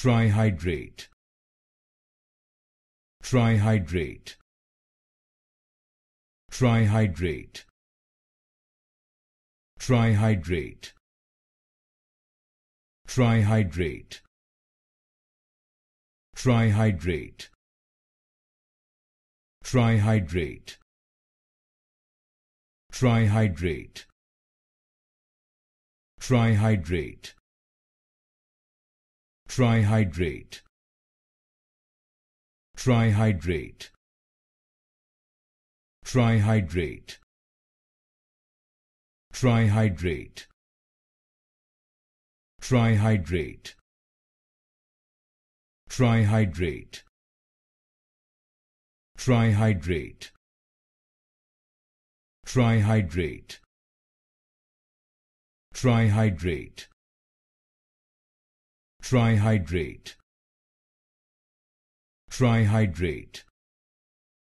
trihydrate trihydrate trihydrate trihydrate trihydrate trihydrate trihydrate trihydrate trihydrate trihydrate trihydrate trihydrate trihydrate trihydrate trihydrate trihydrate trihydrate trihydrate trihydrate trihydrate